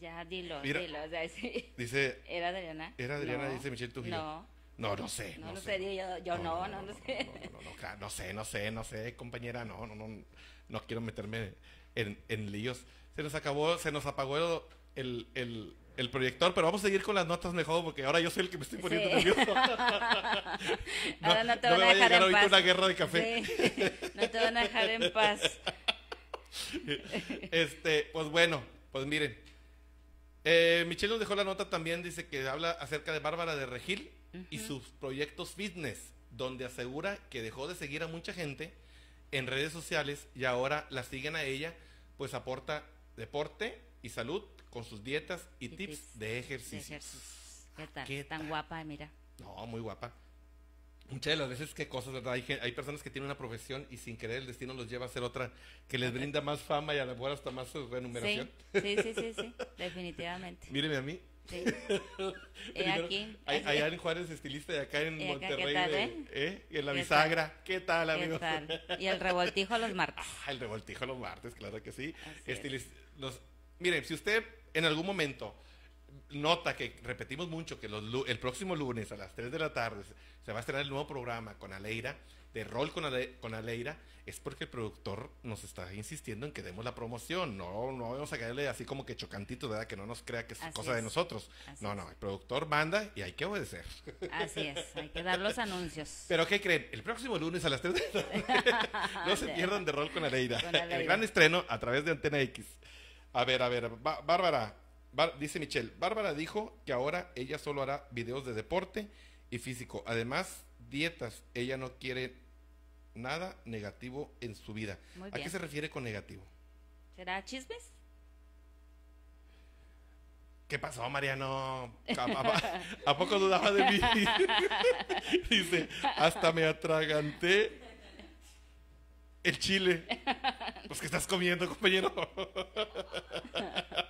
Ya, dilo, dilo. O sea, sí. Dice. ¿Era Adriana? ¿Era Adriana? dice Michelle Trujillo. No. No, no sé. No, no sé, yo, yo no, no, no, sé. No, sé, no sé, no sé, compañera, no, no, no, no quiero meterme en, en líos. Se nos acabó, se nos apagó el, el, el, proyector, pero vamos a seguir con las notas mejor porque ahora yo soy el que me estoy poniendo nervioso. ahora no te van a dejar a en ahorita paz. una guerra de café. No te van a dejar en paz. este, pues bueno, pues miren, eh, Michelle nos dejó la nota también, dice que habla acerca de Bárbara de Regil y sus proyectos fitness, donde asegura que dejó de seguir a mucha gente en redes sociales y ahora la siguen a ella, pues aporta deporte y salud con sus dietas y, tips, de ejercicio. Ah, ¿Qué, Tan guapa, mira. No, muy guapa. Muchas de las veces que cosas, ¿verdad? Hay, personas que tienen una profesión y sin querer el destino los lleva a hacer otra que les brinda más fama y a la mejor hasta más remuneración. Sí, sí, sí, sí, sí definitivamente. Míreme a mí. Sí. eh, aquí. Hay, allá en Juárez estilista de acá en Monterrey. ¿Qué Monterrey. Tal, eh? eh? Y en la bisagra. ¿Qué tal, amigo? ¿Qué tal? Y el revoltijo los martes. Ah, el revoltijo los martes, claro que sí. estilista, los, miren, si usted en algún momento nota que repetimos mucho que el próximo lunes a las 3 de la tarde se va a estrenar el nuevo programa con Aleira, de rol con, Aleira, es porque el productor nos está insistiendo en que demos la promoción. No, no vamos a caerle así como que chocantito, ¿verdad? Que no nos crea que es cosa de nosotros. no, no, el productor manda y hay que obedecer. Así es, hay que dar los anuncios. Pero ¿qué creen? El próximo lunes a las 3 de la tarde no se pierdan de rol con Aleira. El gran estreno a través de Antena X. A ver, a ver, Bárbara, dice Michelle, Bárbara dijo que ahora ella solo hará videos de deporte y físico. Además, dietas. Ella no quiere nada negativo en su vida. ¿A qué se refiere con negativo? ¿Será chismes? ¿Qué pasó, Mariano? ¿A, poco dudaba de mí? Dice, hasta me atraganté el chile. Pues que estás comiendo, compañero.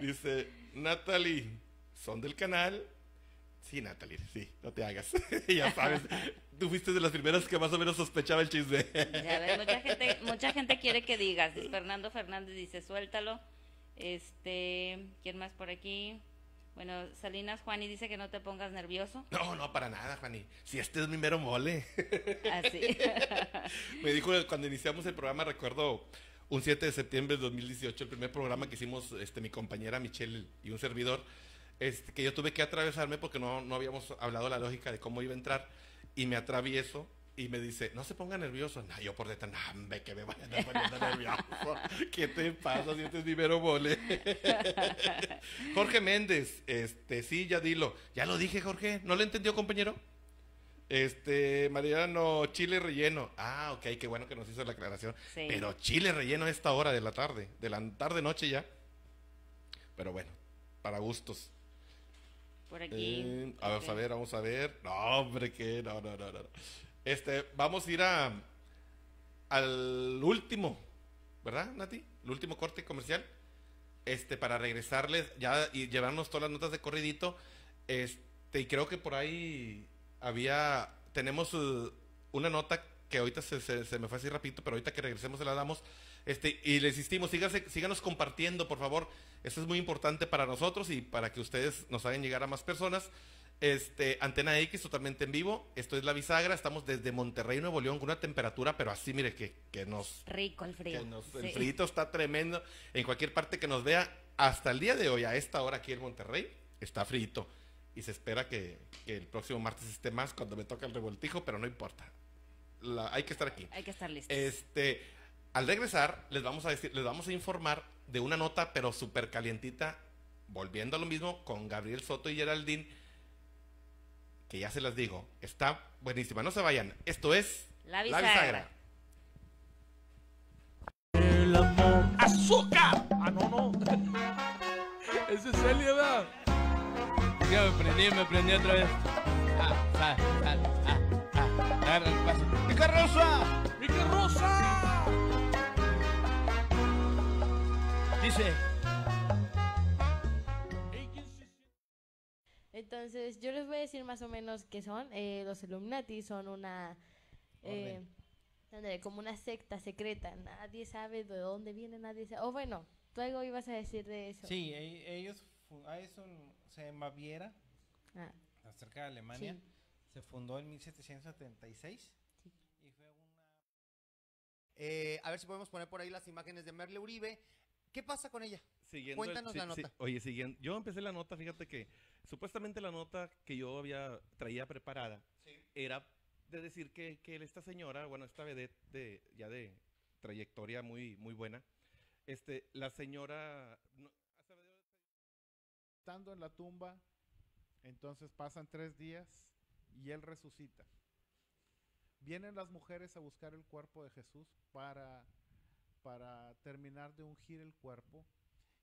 Dice, Natalie, son del canal. Sí, Natalie, sí, no te hagas. ya sabes, tú fuiste de las primeras que más o menos sospechaba el chisme. ya ves, mucha gente, mucha gente quiere que digas. Fernando Fernández dice, suéltalo. Este, ¿quién más por aquí? Bueno, Salinas Juani dice que no te pongas nervioso. No, no, para nada, Juani. Si este es mi mero mole. Así. Ah, Me dijo cuando iniciamos el programa, recuerdo un 7 de septiembre de 2018, el primer programa que hicimos este, mi compañera Michelle y un servidor, este, que yo tuve que atravesarme porque no, no habíamos hablado la lógica de cómo iba a entrar, y me atravieso y me dice, no se ponga nervioso. No, yo por detrás, no, que me vaya a poner nervioso. ¿Qué te pasa si este es vero mole? Jorge Méndez, este, sí, ya dilo. Ya lo dije, Jorge. ¿No lo entendió, compañero? Este, Mariano, chile relleno. Ah, ok, qué bueno que nos hizo la aclaración. Pero chile relleno a esta hora de la tarde, de la tarde-noche ya. Pero bueno, para gustos. Por aquí. Eh, a ver, a ver, vamos a ver. No, hombre, qué... no, no, no, no. Este, vamos a ir a al último, ¿verdad, Nati? El último corte comercial. Este, para regresarles ya y llevarnos todas las notas de corridito. Este, y creo que por ahí había, tenemos eh, una nota que ahorita se, me fue así rapidito, pero ahorita que regresemos se la damos. Este, y le insistimos, síganse, síganos compartiendo, por favor. esto es muy importante para nosotros y para que ustedes nos hagan llegar a más personas. Este, Antena X totalmente en vivo. Esto es La Bisagra. Estamos desde Monterrey, Nuevo León, con una temperatura, pero así, mire, que, nos... Rico el frío. El frío está tremendo. En cualquier parte que nos vea, hasta el día de hoy, a esta hora aquí en Monterrey, está frito. Y se espera que, el próximo martes esté más cuando me toca el revoltijo, pero no importa. hay que estar aquí. Hay que estar listo. Este, al regresar, les vamos a decir, les vamos a informar de una nota, pero súper calientita, volviendo a lo mismo, con Gabriel Soto y Geraldine, que ya se las digo, está buenísima. No se vayan. Esto es La Bisagra. ¡Azúcar! Ah, no, no. Ese es Celia, ¿verdad? Ya me prendí, me prendí otra vez. Ah, sal, sal, ah, ah. ah, ah. Dice. Entonces, yo les voy a decir más o menos qué son. Eh, los Illuminati son una. Eh, como una secta secreta. Nadie sabe de dónde viene, nadie sabe. O oh, bueno, tú algo ibas a decir de eso. Sí, e-, ellos eso un, se, en Baviera, cerca ah. acerca de Alemania, se fundó en 1776 y fue una... Eh, a ver si podemos poner por ahí las imágenes de Merle Uribe. ¿Qué pasa con ella? Cuéntanos la nota. oye, siguiendo, yo empecé la nota, fíjate que supuestamente la nota que yo había traía preparada era de decir que, esta señora, bueno, esta vedette de, ya de trayectoria muy, muy buena, este, la señora, estando en la tumba, entonces pasan tres días y él resucita. Vienen las mujeres a buscar el cuerpo de Jesús para, para terminar de ungir el cuerpo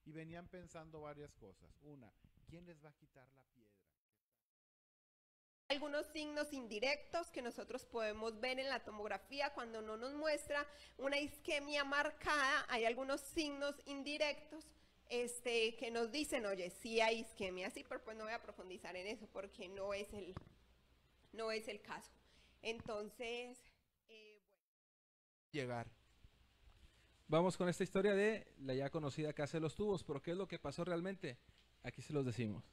y venían pensando varias cosas. Una, ¿quién les va a quitar la piedra? algunos signos indirectos que nosotros podemos ver en la tomografía cuando no nos muestra una isquemia marcada, hay algunos signos indirectos este, que nos dicen, oye, sí hay isquemia, sí, pero pues no voy a profundizar en eso porque no es el, no es el caso. Entonces, eh, bueno. Llegar. Vamos con esta historia de la ya conocida Casa de los Tubos, pero ¿qué es lo que pasó realmente? Aquí se los decimos.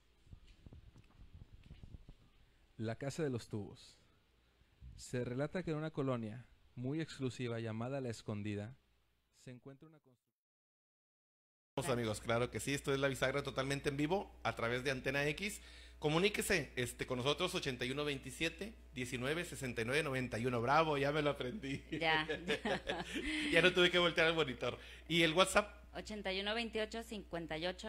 La Casa de los Tubos. Se relata que en una colonia muy exclusiva llamada La Escondida se encuentra una construcción amigos, claro que sí, esto es La Bisagra totalmente en vivo a través de Antena X. Comuníquese este, con nosotros 8127 1969 91. Bravo, ya me lo aprendí. Ya. ya no tuve que voltear el monitor. ¿Y el WhatsApp? 8128 58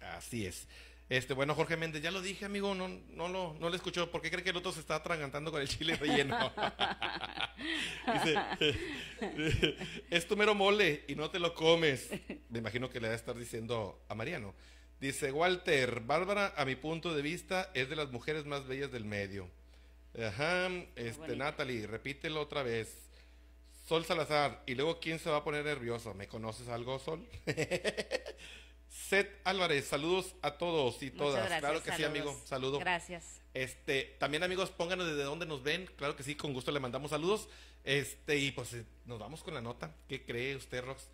Así es. Este, bueno, Jorge Méndez, ya lo dije, amigo, no, no, lo, no lo escuchó. ¿Por qué cree que el otro se está atragantando con el chile relleno? es tu mero mole y no te lo comes. Me imagino que le va a estar diciendo a Mariano. Dice Walter, Bárbara, a mi punto de vista, es de las mujeres más bellas del medio. Ajá, este, Natalie, repítelo otra vez. Sol Salazar, y luego quién se va a poner nervioso. ¿Me conoces algo, Sol? Seth Álvarez, saludos a todos y todas. claro que sí, amigo. Saludos. Gracias. Este, también amigos, pónganos desde dónde nos ven. Claro que sí, con gusto le mandamos saludos. Este, y pues eh, nos vamos con la nota. ¿Qué cree usted, Rox?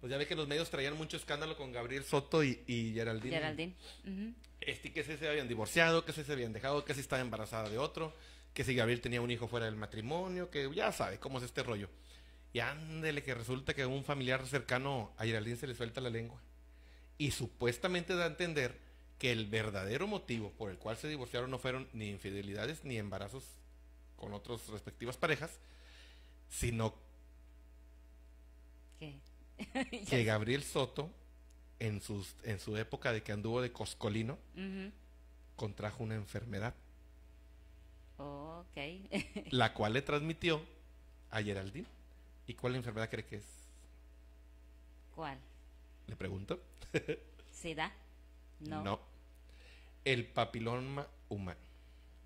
Pues ya ve que los medios traían mucho escándalo con Gabriel Soto y, y Geraldine. Geraldine. Este, que se habían divorciado, que se habían dejado, que si estaba embarazada de otro, que si Gabriel tenía un hijo fuera del matrimonio, que ya sabe cómo es este rollo. Y ándele que resulta que un familiar cercano a Geraldine se le suelta la lengua y supuestamente da a entender que el verdadero motivo por el cual se divorciaron no fueron ni infidelidades ni embarazos con otras respectivas parejas, sino que Gabriel Soto, en, sus, en su época de que anduvo de coscolino, contrajo una enfermedad. la cual le transmitió a Geraldine. ¿Y cuál enfermedad cree que es? ¿Cuál? Le pregunto. se No. No. El papiloma humano.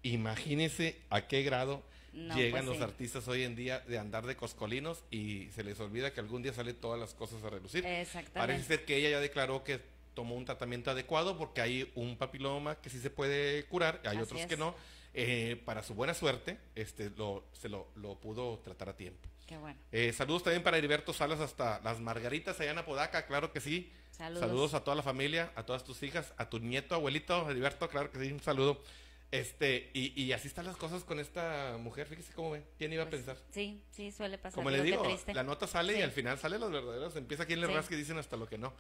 Imagínese a qué grado llegan pues los artistas hoy en día de andar de coscolinos y se les olvida que algún día salen todas las cosas a relucir. Exactamente. Parece ser que ella ya declaró que tomó un tratamiento adecuado porque hay un papiloma que sí se puede curar, hay otros que no. Eh, para su buena suerte, este, lo, se lo pudo tratar a tiempo. Qué bueno. Eh, saludos también para Heriberto Salas hasta las Margaritas allá Podaca, Apodaca, claro que sí. Saludos. saludos. a toda la familia, a todas tus hijas, a tu nieto, abuelito, Heriberto, claro que sí, un saludo. Este, y, así están las cosas con esta mujer, fíjese cómo ve, ¿quién iba a pues, pensar? Sí, sí, suele pasar. Como le digo, la nota sale y al final sale los verdaderos, empieza quien le sí. dicen hasta lo que no.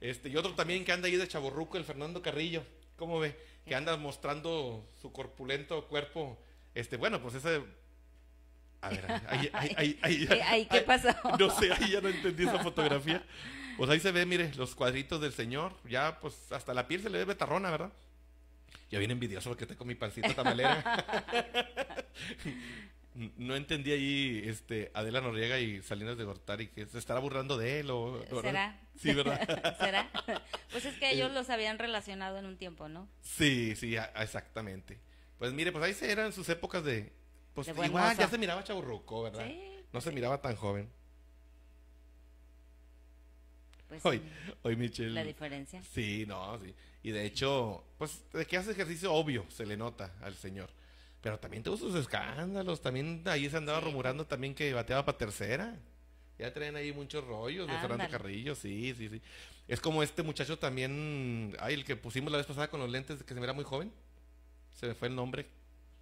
Este, y otro también que anda ahí de chaborruco, el Fernando Carrillo, ¿cómo ve? Que anda mostrando su corpulento cuerpo, este, bueno, pues ese a ver, ahí, eh, ¿qué pasó? No sé, ahí ya no entendí esa fotografía. Pues ahí se ve, mire, los cuadritos del señor. Ya, pues, hasta la piel se le ve betarrona, ¿verdad? Ya viene envidioso porque tengo mi pancita tamalera. no entendí ahí este, Adela Noriega y Salinas de Gortari que se estará burlando de él o... ¿Será? Sí, ¿verdad? ¿Será? Pues es que eh, ellos los habían relacionado en un tiempo, ¿no? Sí, sí, exactamente. Pues mire, pues ahí se eran sus épocas de, pues igual ya se miraba chaburruco, ¿verdad? no se miraba tan joven. Pues hoy, hoy Michelle. La diferencia. Sí, no, sí. Y de hecho, pues de que hace ejercicio obvio, se le nota al señor. Pero también tuvo sus escándalos, también ahí se andaba rumurando rumorando también que bateaba para tercera. Ya traen ahí muchos rollos de Fernando Carrillo, sí, sí, sí. Es como este muchacho también, ay, el que pusimos la vez pasada con los lentes que se mira muy joven. Se me fue el nombre,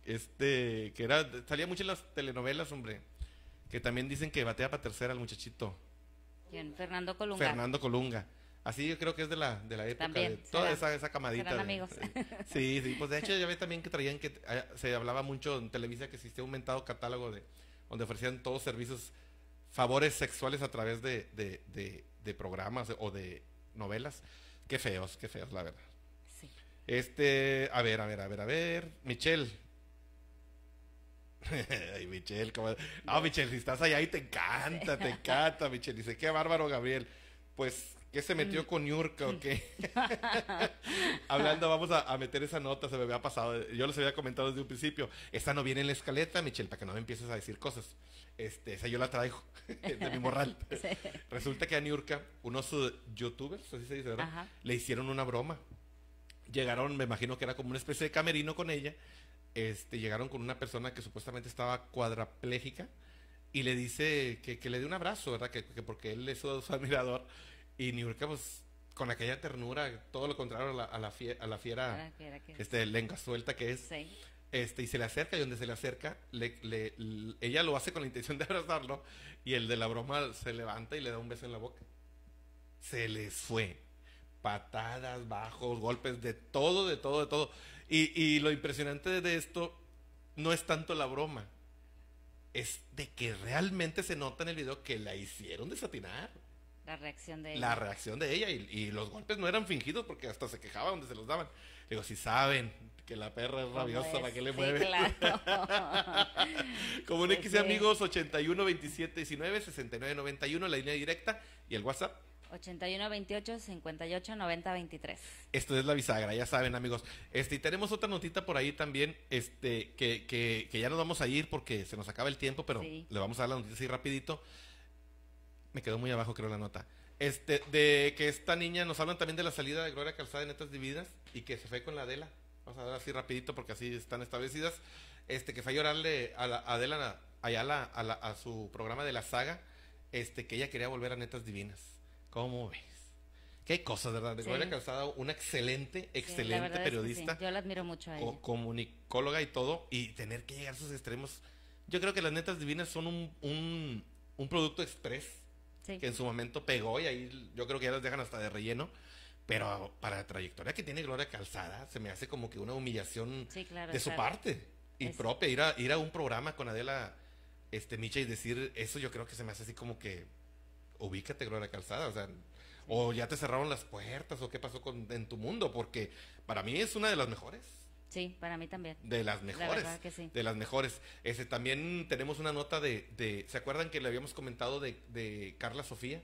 este, que era, salía mucho en las telenovelas, hombre. Que también dicen que batea para tercera al muchachito. ¿Quién? Fernando Colunga. Fernando Colunga. Así yo creo que es de la, de la época, también, de toda esa, esa camadita. sí, sí, pues de hecho ya ve también que traían que ah, se hablaba mucho en Televisa que existía un mentado catálogo de donde ofrecían todos servicios, favores sexuales a través de, de, de programas o de novelas. Qué feos, qué feos, la verdad. Sí. Este, a ver, a ver, a ver, a ver. Michelle, Ay, Michelle, ¿cómo? No, Michelle, si estás allá y te encanta, te encanta, Michelle. Dice, qué bárbaro, Gabriel. Pues, ¿qué se metió mm. con Yurka o qué? Hablando, vamos a, meter esa nota, se me había pasado. Yo les había comentado desde un principio. Esta no viene en la escaleta, Michelle, para que no me empieces a decir cosas. Este, esa yo la traigo de mi morral. Resulta que a Niurka, unos youtubers, así se dice, ¿verdad? Le hicieron una broma llegaron, me imagino que era como una especie de camerino con ella, este, llegaron con una persona que supuestamente estaba cuadraplégica y le dice que, le dé un abrazo, ¿verdad? Que, porque él es su, su admirador. Y Niurka, pues, con aquella ternura, todo lo contrario a la, fiera, a este, suelta que es. Este, y se le acerca, y donde se le acerca, ella lo hace con la intención de abrazarlo, y el de la broma se levanta y le da un beso en la boca. Se les fue patadas, bajos, golpes, de todo, de todo, de todo. Y, y lo impresionante de esto no es tanto la broma, es de que realmente se nota en el video que la hicieron desatinar. La reacción de ella. La reacción de ella y, y, los golpes no eran fingidos porque hasta se quejaba donde se los daban. Digo, si saben que la perra es rabiosa, ¿para qué le sí, mueve? Claro. Comuníquese pues amigos 81 27 19 69 91, la línea directa y el WhatsApp 81 28 58 90 23. Esto es la bisagra, ya saben, amigos. Este, y tenemos otra notita por ahí también, este, que, que, que ya nos vamos a ir porque se nos acaba el tiempo, pero le vamos a dar la noticia así rapidito. Me quedó muy abajo, creo, la nota. Este, de que esta niña nos hablan también de la salida de Gloria Calzada en Netas Divinas y que se fue con la Adela. Vamos a dar así rapidito porque así están establecidas. Este, que fue a llorarle a Adela Ayala a, a su programa de la saga, este, que ella quería volver a Netas Divinas. ¿Cómo ves? Que hay cosas, ¿verdad? Gloria Calzada, una excelente, excelente periodista. Yo la admiro mucho a ella. comunicóloga y todo, y tener que llegar a sus extremos. Yo creo que las netas divinas son un, producto express que en su momento pegó y ahí yo creo que ya las dejan hasta de relleno. Pero para la trayectoria que tiene Gloria Calzada, se me hace como que una humillación de su parte y propia. Ir a, ir a un programa con Adela este, Micha y decir eso, yo creo que se me hace así como que ubícate, Gloria Calzada, o sea, o ya te cerraron las puertas, o qué pasó con, en tu mundo, porque para mí es una de las mejores. Sí, para mí también. De las mejores. De las mejores. Ese, también tenemos una nota de, de, ¿se acuerdan que le habíamos comentado de, de Carla Sofía?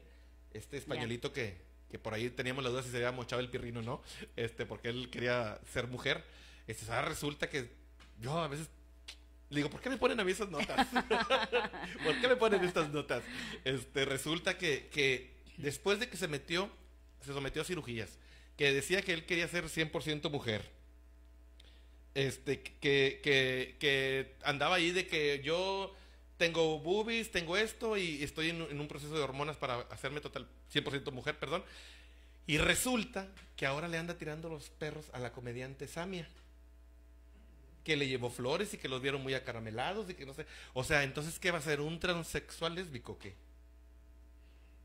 Este españolito que, que por ahí teníamos la duda si se había mochado el pirrino o no, este, porque él quería ser mujer. Este, ahora resulta que yo a veces le digo, ¿por qué me ponen a mí esas notas? ¿Por qué me ponen estas notas? Este, resulta que, después de que se metió, se sometió a cirugías, que decía que él quería ser 100% mujer. Este, que, que, andaba ahí de que yo tengo boobies, tengo esto y estoy en, en un proceso de hormonas para hacerme total 100% mujer, perdón. Y resulta que ahora le anda tirando los perros a la comediante Samia que le llevó flores y que los vieron muy acaramelados y que no sé. O sea, entonces, ¿qué va a ser? ¿Un transexual lésbico qué?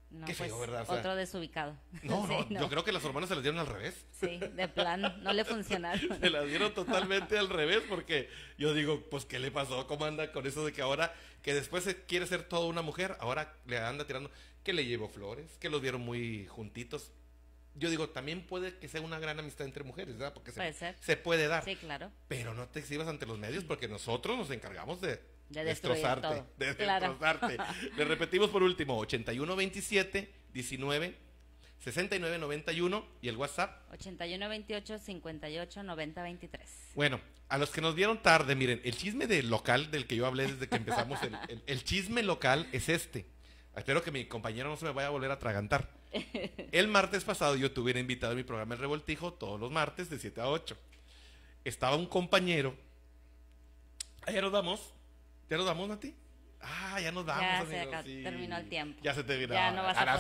No, pues, otro desubicado. No, no, yo creo que las hermanas se las dieron al revés. Sí, de plano, no le funcionaron. se las dieron totalmente al revés porque yo digo, pues, ¿qué le pasó? ¿Cómo anda con eso de que ahora, que después se quiere ser toda una mujer, ahora le anda tirando, que le llevó flores, que los vieron muy juntitos? yo digo, también puede que sea una gran amistad entre mujeres, ¿verdad? Porque se, puede, dar. Sí, claro. Pero no te exhibas ante los medios porque nosotros nos encargamos de, de destrozarte. De destrozarte. Le repetimos por último, 8127 19 y el WhatsApp. 8128589023 Bueno, a los que nos vieron tarde, miren, el chisme del local del que yo hablé desde que empezamos, el, chisme local es este. Espero que mi compañero no se me vaya a volver a tragantar el martes pasado yo tuve invitado a mi programa El Revoltijo todos los martes de 7 a 8. Estaba un compañero. ¿Ya nos damos? ¿Ya nos damos, Nati? Ah, ya nos damos. Ya se terminó el tiempo. Ya se terminó. Ya no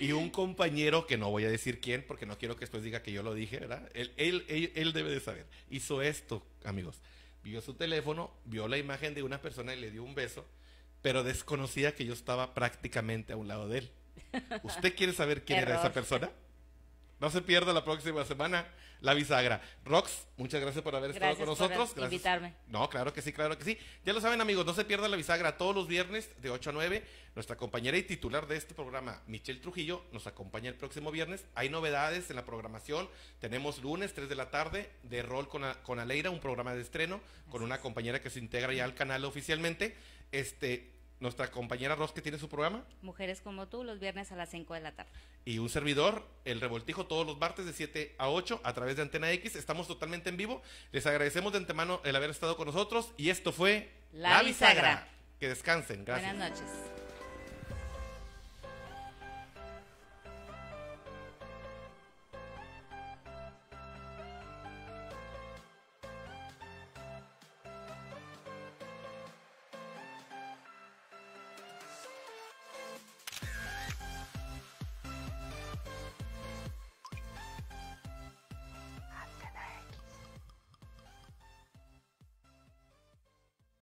y un compañero, que no voy a decir quién, porque no quiero que después diga que yo lo dije, ¿verdad? él, él, él debe de saber. Hizo esto, amigos. Vio su teléfono, vio la imagen de una persona y le dio un beso pero desconocía que yo estaba prácticamente a un lado de él. ¿Usted quiere saber quién era esa persona? No se pierda la próxima semana la bisagra. Rox, muchas gracias por haber estado con nosotros. Por invitarme. No, claro que sí, claro que sí. Ya lo saben, amigos, no se pierda la bisagra todos los viernes de 8 a 9. Nuestra compañera y titular de este programa, Michelle Trujillo, nos acompaña el próximo viernes. Hay novedades en la programación. Tenemos lunes, 3 de la tarde, de rol con, con Aleira, un programa de estreno con una compañera que se integra ya al canal oficialmente. Este, nuestra compañera Ros que tiene su programa. Mujeres como tú, los viernes a las 5 de la tarde. Y un servidor, el revoltijo, todos los martes de 7 a 8 a través de Antena X. Estamos totalmente en vivo. Les agradecemos de antemano el haber estado con nosotros y esto fue La, bisagra. Que descansen. Gracias. Buenas noches.